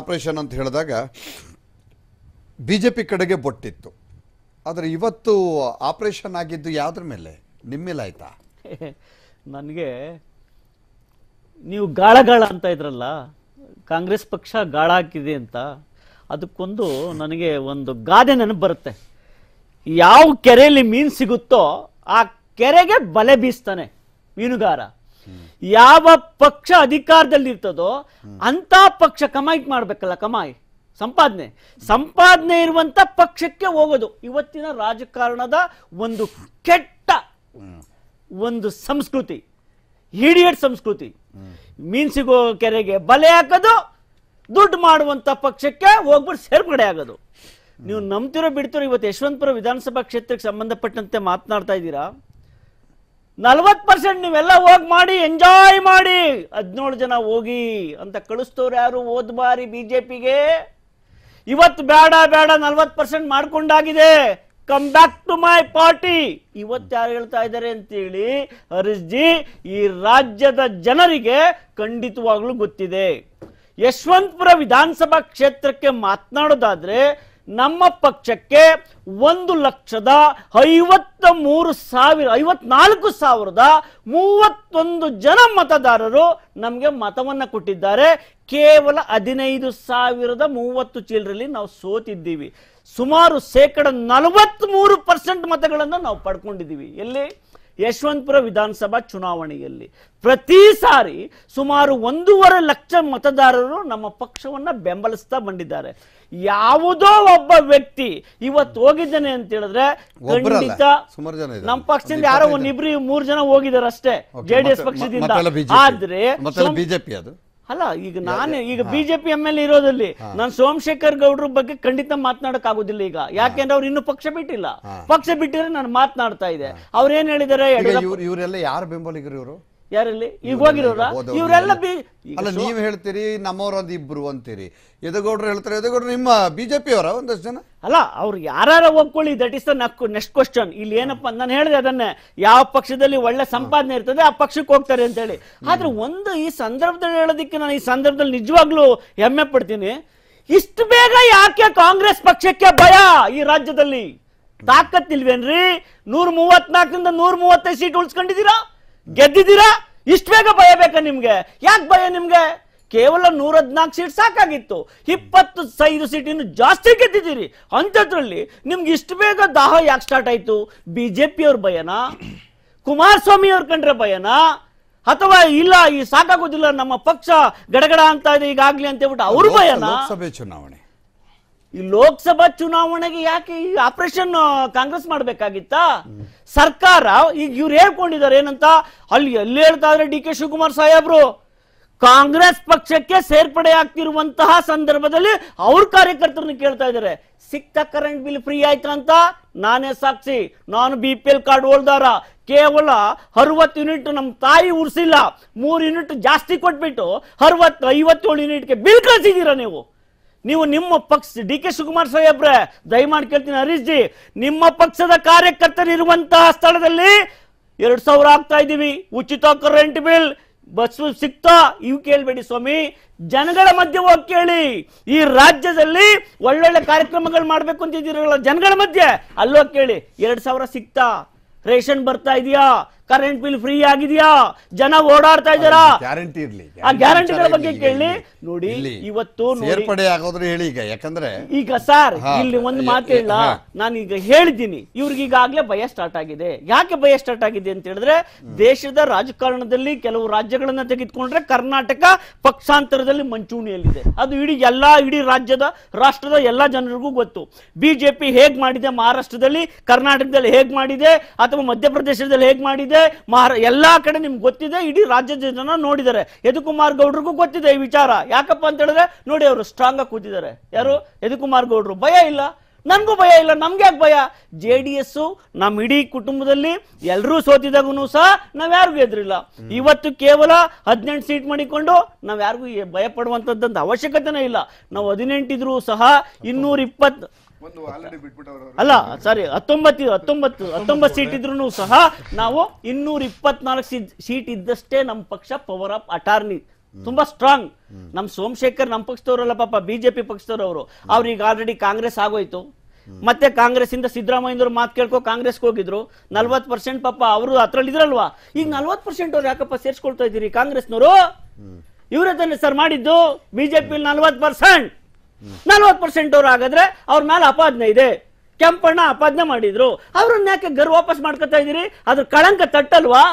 operation ಅಂತ ಹೇಳಿದಾಗ B J P ಕಡೆಗೆ ಬೊಟ್ಟಿತ್ತು ಆದರೆ ಇವತ್ತು ಆಪರೇಷನ್ ಆಗಿದ್ದು ಯಾವ್ದ್ರ ಮೇಲೆ ನಿಮ್ಮ ಆಯ್ತಾ ನನಗೆ ನೀವು ಗಾಳಗಾಳ ಅಂತ ಇದ್ರಲ್ಲ ಕಾಂಗ್ರೆಸ್ ಪಕ್ಷ ಗಾಳ ಹಾಕಿದೆ ಅಂತ ಅದಕ್ಕೊಂದು ನನಗೆ ಒಂದು ಗಾದೆ ನೆನಪು ಬರುತ್ತೆ ಯಾವ ಕೆರೆಯಲ್ಲಿ ಮೀನು ಸಿಗುತ್ತೋ ಆ ಕೆರೆಗೆ ಬಲೆ ಬೀಸ್ತಾನೆ ಮೀನುಗಾರ ಯಾವ ಪಕ್ಷ ಅಧಿಕಾರದಲ್ಲಿ ಇರ್ತದೋ ಅಂತ ಪಕ್ಷ ಕಮಾಯಿಟ್ ಮಾಡ್ಬೇಕಲ್ಲ ಕಮಾಯಿ ಸಂಪಾದನೆ ಸಂಪಾದನೆ ಇರುವಂತ ಪಕ್ಷಕ್ಕೆ ಹೋಗೋದು ಇವತ್ತಿನ ರಾಜಕಾರಣದ ಒಂದು ಕೆಟ್ಟ ಒಂದು ಸಂಸ್ಕೃತಿ ಹಿಡಿಯಡ್ ಸಂಸ್ಕೃತಿ ಮೀನ್ ಸಿಗೋ ಕೆರೆಗೆ ಬಲೆ ಹಾಕೋದು ದುಡ್ಡು ಮಾಡುವಂತ ಪಕ್ಷಕ್ಕೆ ಹೋಗ್ಬಿಟ್ಟು ಸೇರ್ಪಡೆ ಆಗೋದು ನೀವು ನಂಬ್ತಿರೋ ಬಿಡ್ತಿರೋ ಇವತ್ತು ಯಶವಂತಪುರ ವಿಧಾನಸಭಾ ಕ್ಷೇತ್ರಕ್ಕೆ ಸಂಬಂಧಪಟ್ಟಂತೆ ಮಾತನಾಡ್ತಾ ಇದ್ದೀರಾ ನಲ್ವತ್ತು ಪರ್ಸೆಂಟ್ ನೀವೆಲ್ಲ ಹೋಗಿ ಮಾಡಿ ಎಂಜಾಯ್ ಮಾಡಿ ಹದಿನೇಳು ಜನ ಹೋಗಿ ಅಂತ ಕಳಿಸ್ತವ್ರು ಯಾರು ಹೋದ ಬಾರಿ ಬಿ ಜೆ ಪಿಗೆ ಇವತ್ತು ಬೇಡ ಬೇಡ ನಲ್ವತ್ ಪರ್ಸೆಂಟ್ ಮಾಡ್ಕೊಂಡಾಗಿದೆ come back to my party ಇವತ್ತು ಯಾರು ಹೇಳ್ತಾ ಇದ್ದಾರೆ ಅಂತೇಳಿ ಹರೀಶ್ ಜಿ ಈ ರಾಜ್ಯದ ಜನರಿಗೆ ಖಂಡಿತವಾಗ್ಲೂ ಗೊತ್ತಿದೆ ಯಶವಂತಪುರ ವಿಧಾನಸಭಾ ಕ್ಷೇತ್ರಕ್ಕೆ ಮಾತನಾಡೋದಾದ್ರೆ ನಮ್ಮ ಪಕ್ಷಕ್ಕೆ ಒಂದು ಲಕ್ಷದ ಐವತ್ತ ಮೂರು ಸಾವಿರ ಐವತ್ನಾಲ್ಕು ಸಾವಿರದ ಮೂವತ್ತೊಂದು ಜನ ಮತದಾರರು ನಮಗೆ ಮತವನ್ನು ಕೊಟ್ಟಿದ್ದಾರೆ ಕೇವಲ ಹದಿನೈದು ಸಾವಿರದ ಮೂವತ್ತು ಚೀಲರಲ್ಲಿ ನಾವು ಸೋತಿದ್ದೀವಿ ಸುಮಾರು ಶೇಕಡ ನಲವತ್ತ್ಮೂರು ಪರ್ಸೆಂಟ್ ಮತಗಳನ್ನು ನಾವು ಪಡ್ಕೊಂಡಿದ್ದೀವಿ ಎಲ್ಲಿ ಯಶವಂತಪುರ ವಿಧಾನಸಭಾ ಚುನಾವಣೆಯಲ್ಲಿ ಪ್ರತಿ ಸಾರಿ ಸುಮಾರು ಒಂದೂವರೆ ಲಕ್ಷ ಮತದಾರರು ನಮ್ಮ ಪಕ್ಷವನ್ನ ಬೆಂಬಲಿಸ್ತಾ ಬಂದಿದ್ದಾರೆ ಯಾವುದೋ ಒಬ್ಬ ವ್ಯಕ್ತಿ ಇವತ್ತು ಹೋಗಿದ್ದಾನೆ ಅಂತ ಹೇಳಿದ್ರೆ ಖಂಡಿತ ನಮ್ಮ ಪಕ್ಷದಿಂದ ಯಾರೋ ಒಂದಿಬ್ರು ಮೂರು ಜನ ಹೋಗಿದ್ದಾರೆ ಅಷ್ಟೇ ಜೆಡಿಎಸ್ ಪಕ್ಷದಿಂದ ಆದ್ರೆ ಬಿಜೆಪಿ ಅದು ಅಲ್ಲ ಈಗ ನಾನು ಈಗ ಬಿಜೆಪಿ ಎಂ ಎಲ್ ಇರೋದಲ್ಲಿ ನಾನು ಸೋಮಶೇಖರ್ ಗೌಡ್ರ ಬಗ್ಗೆ ಖಂಡಿತ ಮಾತನಾಡಕ್ ಆಗುದಿಲ್ಲ ಈಗ ಯಾಕೆಂದ್ರೆ ಅವ್ರು ಇನ್ನು ಪಕ್ಷ ಬಿಟ್ಟಿಲ್ಲ ಪಕ್ಷ ಬಿಟ್ಟಿದ್ರೆ ನಾನು ಮಾತನಾಡ್ತಾ ಇದೆ ಅವ್ರೇನ್ ಹೇಳಿದಾರೆ ಇವರೆಲ್ಲ ಯಾರು ಬೆಂಬಲಿಗರು ಇವರು ಯಾರಲ್ಲಿ ಈಗ ಹೋಗಿರೋರ ಇವರೆಲ್ಲ ಅಲ್ಲ ನೀವು ಹೇಳ್ತೀರಿ ನಮ್ಮವರೊಂದು ಇಬ್ರು ಅಂತೀರಿ ಎದಗೌಡ್ರು ಹೇಳ್ತಾರೆ ಯದಗೌಡ್ರು ನಿಮ್ಮ ಬಿಜೆಪಿ ಅವರ ಒಂದಷ್ಟು ಜನ ಅಲ್ಲ ಅವ್ರು ಯಾರು ಒಪ್ಕೊಳ್ಳಿ that is the next question ಇಲ್ಲಿ ಏನಪ್ಪ ನಾನು ಹೇಳಿದೆ ಅದನ್ನೇ ಯಾವ ಪಕ್ಷದಲ್ಲಿ ಒಳ್ಳೆ ಸಂಪಾದನೆ ಇರ್ತದೆ ಆ ಪಕ್ಷಕ್ಕೆ ಹೋಗ್ತಾರೆ ಅಂತ ಹೇಳಿ ಆದ್ರೆ ಒಂದು ಈ ಸಂದರ್ಭದಲ್ಲಿ ಹೇಳೋದಿಕ್ಕೆ ನಾನು ಈ ಸಂದರ್ಭದಲ್ಲಿ ನಿಜವಾಗ್ಲೂ ಹೆಮ್ಮೆ ಪಡ್ತೀನಿ ಇಷ್ಟು ಬೇಗ ಯಾಕೆ ಕಾಂಗ್ರೆಸ್ ಪಕ್ಷಕ್ಕೆ ಭಯ ಈ ರಾಜ್ಯದಲ್ಲಿ ಇಲ್ವೇನ್ರಿ ನೂರ ಮೂವತ್ನಾಲ್ಕರಿಂದ ನೂರ ಮೂವತ್ತೈದು ಸೀಟ್ ಉಳ್ಸ್ಕೊಂಡಿದ್ದೀರಾ ಗೆದ್ದಿದ್ದೀರಾ ಇಷ್ಟು ಬೇಗ ಭಯ ಬೇಕಾ ನಿಮ್ಗೆ ಯಾಕೆ ಭಯ ನಿಮ್ಗೆ ಕೇವಲ ನೂರ ಹದಿನಾಲ್ಕು ಸೀಟ್ ಸಾಕಾಗಿತ್ತು ಇಪ್ಪತ್ತು ಸೈದು ಸೀಟ್ ಇನ್ನು ಜಾಸ್ತಿ ಗೆದ್ದಿದ್ದೀರಿ ಅಂಥದ್ರಲ್ಲಿ ನಿಮ್ಗೆ ಇಷ್ಟು ಬೇಗ ದಾಹ ಯಾಕೆ ಸ್ಟಾರ್ಟ್ ಆಯ್ತು ಬಿ ಜೆ ಪಿಯವ್ರ ಭಯನಾ ಕುಮಾರಸ್ವಾಮಿ ಅವ್ರ ಕಂಡ್ರೆ ಭಯನಾ ಅಥವಾ ಇಲ್ಲ ಈ ಸಾಕಾಗೋದಿಲ್ಲ ನಮ್ಮ ಪಕ್ಷ ಗಡಗಡ ಅಂತ ಇದೆ ಈಗಾಗ್ಲಿ ಅಂತ ಹೇಳ್ಬಿಟ್ಟು ಅವ್ರ ಭಯನಾ ಸಭೆ ಚುನಾವಣೆ ಈ ಲೋಕಸಭಾ ಚುನಾವಣೆಗೆ ಯಾಕೆ ಈ ಆಪರೇಷನ್ ಕಾಂಗ್ರೆಸ್ ಮಾಡಬೇಕಾಗಿತ್ತಾ ಸರ್ಕಾರ ಈಗ ಇವ್ರು ಹೇಳ್ಕೊಂಡಿದ್ದಾರೆ ಏನಂತ ಅಲ್ಲಿ ಎಲ್ಲಿ ಹೇಳ್ತಾ ಇದ್ರೆ ಡಿ ಕೆ ಶಿವಕುಮಾರ್ ಸಾಹೇಬ್ರು ಕಾಂಗ್ರೆಸ್ ಪಕ್ಷಕ್ಕೆ ಸೇರ್ಪಡೆ ಆಗ್ತಿರುವಂತಹ ಸಂದರ್ಭದಲ್ಲಿ ಅವ್ರ ಕಾರ್ಯಕರ್ತರನ್ನ ಕೇಳ್ತಾ ಇದ್ದಾರೆ ಸಿಕ್ತ ಕರೆಂಟ್ ಬಿಲ್ ಫ್ರೀ ಆಯ್ತಾ ಅಂತ ನಾನೇ ಸಾಕ್ಷಿ ನಾನು ಬಿ ಪಿ ಎಲ್ ಕಾರ್ಡ್ ಹೋಲ್ದಾರ ಕೇವಲ ಅರವತ್ತು ಯೂನಿಟ್ ನಮ್ಮ ತಾಯಿ ಉರ್ಸಿಲ್ಲ ಮೂರು ಯೂನಿಟ್ ಜಾಸ್ತಿ ಕೊಟ್ಬಿಟ್ಟು ಅರವತ್ತು ಐವತ್ತೇಳು ಯೂನಿಟ್ಗೆ ಬಿಲ್ ಕಳಿಸಿದ್ದೀರಾ ನೀವು ನೀವು ನಿಮ್ಮ ಪಕ್ಷ ಡಿ ಕೆ ಶಿವಕುಮಾರ್ ಸಾಹೇಬ್ರೆ ದಯಮಾಡಿ ಕೇಳ್ತೀನಿ ಹರೀಶ್ ಜಿ ನಿಮ್ಮ ಪಕ್ಷದ ಕಾರ್ಯಕರ್ತರಿರುವಂತಹ ಸ್ಥಳದಲ್ಲಿ ಎರಡು ಸಾವಿರ ಆಗ್ತಾ ಇದ್ದೀವಿ ಉಚಿತ ಕರೆಂಟ್ ಬಿಲ್ ಬಸ್ ಸಿಗ್ತಾ ಇವ್ ಕೇಳಬೇಡಿ ಸ್ವಾಮಿ ಜನಗಳ ಮಧ್ಯೆ ಹೋಗಿ ಕೇಳಿ ಈ ರಾಜ್ಯದಲ್ಲಿ ಒಳ್ಳೊಳ್ಳೆ ಕಾರ್ಯಕ್ರಮಗಳು ಮಾಡಬೇಕು ಅಂತಿದ್ದೀರಲ್ಲ ಜನಗಳ ಮಧ್ಯೆ ಅಲ್ಲೋಗಿ ಕೇಳಿ ಎರಡು ಸಾವಿರ ಸಿಗ್ತಾ ರೇಷನ್ ಬರ್ತಾ ಇದೆಯಾ ಕರೆಂಟ್ ಬಿಲ್ ಫ್ರೀ ಆಗಿದೆಯಾ ಜನ ಓಡಾಡ್ತಾ ಇದ್ದಾರಾ ಗ್ಯಾರಂಟಿ ಇರ್ಲಿ ಆ ಗ್ಯಾರಂಟಿಗಳ ಬಗ್ಗೆ ಕೇಳಿ ನೋಡಿ ಇವತ್ತು ಸೇರ್ಪಡೆ ಆಗೋದ್ರೆ ಹೇಳಿ ಈಗ ಯಾಕಂದ್ರೆ ಈಗ ಸರ್ ಇಲ್ಲಿ ಒಂದು ಮಾತೇಳ ನಾನು ಈಗ ಹೇಳಿದ್ದೀನಿ ಇವ್ರಿಗೆ ಈಗಾಗಲೇ ಭಯ ಸ್ಟಾರ್ಟ್ ಆಗಿದೆ ಯಾಕೆ ಭಯ ಸ್ಟಾರ್ಟ್ ಆಗಿದೆ ಅಂತ ಹೇಳಿದ್ರೆ ದೇಶದ ರಾಜಕಾರಣದಲ್ಲಿ ಕೆಲವು ರಾಜ್ಯಗಳನ್ನ ತೆಗೆದುಕೊಂಡ್ರೆ ಕರ್ನಾಟಕ ಪಕ್ಷಾಂತರದಲ್ಲಿ ಮಂಚೂಣಿಯಲ್ಲಿದೆ ಅದು ಇಡೀ ಎಲ್ಲಾ ಇಡೀ ರಾಜ್ಯದ ರಾಷ್ಟ್ರದ ಎಲ್ಲಾ ಜನರಿಗೂ ಗೊತ್ತು ಬಿಜೆಪಿ ಹೇಗ್ ಮಾಡಿದೆ ಮಹಾರಾಷ್ಟ್ರದಲ್ಲಿ ಕರ್ನಾಟಕದಲ್ಲಿ ಹೇಗ್ ಮಾಡಿದೆ ಅಥವಾ ಮಧ್ಯಪ್ರದೇಶದಲ್ಲಿ ಹೇಗ್ ಮಾಡಿದೆ ಮಹಾರ ಎಲ್ಲ ಕಡೆ ನಿಮ್ಗೆ ಗೊತ್ತಿದೆ ಇಡೀ ರಾಜ್ಯದ ಜನ ನೋಡಿದ್ದಾರೆ ಯದುಕುಮಾರ್ ಗೌಡ್ರಿಗೂ ಗೊತ್ತಿದೆ ಈ ವಿಚಾರ ಯಾಕಪ್ಪ ಅಂತ ಹೇಳಿದ್ರೆ ನೋಡಿ ಅವರು ಸ್ಟ್ರಾಂಗ್ ಆಗಿ ಕೂತಿದ್ದಾರೆ ಯಾರು ಯದುಕುಮಾರ್ ಗೌಡ್ರು ಭಯ ಇಲ್ಲ ನನಗೂ ಭಯ ಇಲ್ಲ ನಮ್ಗೆ ಯಾಕೆ ಭಯ ಜೆ ಡಿ ಎಸ್ ನಮ್ಮ ಇಡೀ ಕುಟುಂಬದಲ್ಲಿ ಎಲ್ಲರೂ ಸೋತಿದಾಗೂ ಸಹ ನಾವು ಯಾರಿಗೂ ಎದ್ರಿಲ್ಲ ಇವತ್ತು ಕೇವಲ ಹದಿನೆಂಟು ಸೀಟ್ ಮಾಡಿಕೊಂಡು ನಾವ್ ಯಾರಿಗೂ ಭಯ ಪಡುವಂತದ್ದಂತ ಅವಶ್ಯಕತೆನೇ ಇಲ್ಲ ನಾವು ಹದಿನೆಂಟಿದ್ರು ಸಹ ಇನ್ನೂರ ಇಪ್ಪತ್ತು ಅಲ್ಲ ಸಾರಿ ಹತ್ತೊಂಬತ್ತು ಹತ್ತೊಂಬತ್ತು ಹತ್ತೊಂಬತ್ತು ಸೀಟ್ ಇದ್ರು ಸಹ ನಾವು ಇನ್ನೂರ ಇಪ್ಪತ್ನಾಲ್ಕು ಸೀಟ್ ಇದ್ದಷ್ಟೇ ನಮ್ಮ ಪಕ್ಷ ಪವರ್ ಆಫ್ ಅಟಾರ್ನಿ ತುಂಬಾ ಸ್ಟ್ರಾಂಗ್ ನಮ್ ಸೋಮಶೇಖರ್ ನಮ್ಮ ಪಕ್ಷದವ್ರಲ್ಲ ಪಾಪ ಬಿಜೆಪಿ ಪಕ್ಷದವ್ರವರು ಅವ್ರಿಗೆ ಆಲ್ರೆಡಿ ಕಾಂಗ್ರೆಸ್ ಆಗೋಯ್ತು ಮತ್ತೆ ಕಾಂಗ್ರೆಸ್ ಇಂದ ಸಿದ್ದರಾಮಯ್ಯವ್ರು ಮಾತು ಕೇಳ್ಕೊ ಗೆ ಹೋಗಿದ್ರು ನಲ್ವತ್ ಪರ್ಸೆಂಟ್ ಪಾಪ ಅವರು ಅದ್ರಲ್ಲಿ ಇದ್ರಲ್ವಾ ಈಗ ನಲ್ವತ್ ಪರ್ಸೆಂಟ್ ಅವ್ರು ಯಾಕಪ್ಪ ಸೇರಿಸ್ಕೊಳ್ತಾ ಇದ್ದೀರಿ ಕಾಂಗ್ರೆಸ್ನವರು ಇವರೇ ತಾನೆ ಸರ್ ಮಾಡಿದ್ದು ಬಿಜೆಪಿ ನಲ್ವತ್ ಪರ್ಸೆಂಟ್ ನಲ್ವತ್ತು ಪರ್ಸೆಂಟ್ ಅವ್ರು ಆಗಿದ್ರೆ ಅವ್ರ ಮೇಲೆ ಅಪಾದನೆ ಇದೆ ಕೆಂಪಣ್ಣ ಅಪಾದನೆ ಮಾಡಿದ್ರು ಅವ್ರನ್ನ ಯಾಕೆ ಗರ್ ವಾಪಸ್ ಮಾಡ್ಕೊತಾ ಇದೀರಿ ಅದ್ರ ಕಳಂಕ ತಟ್ಟಲ್ವಾ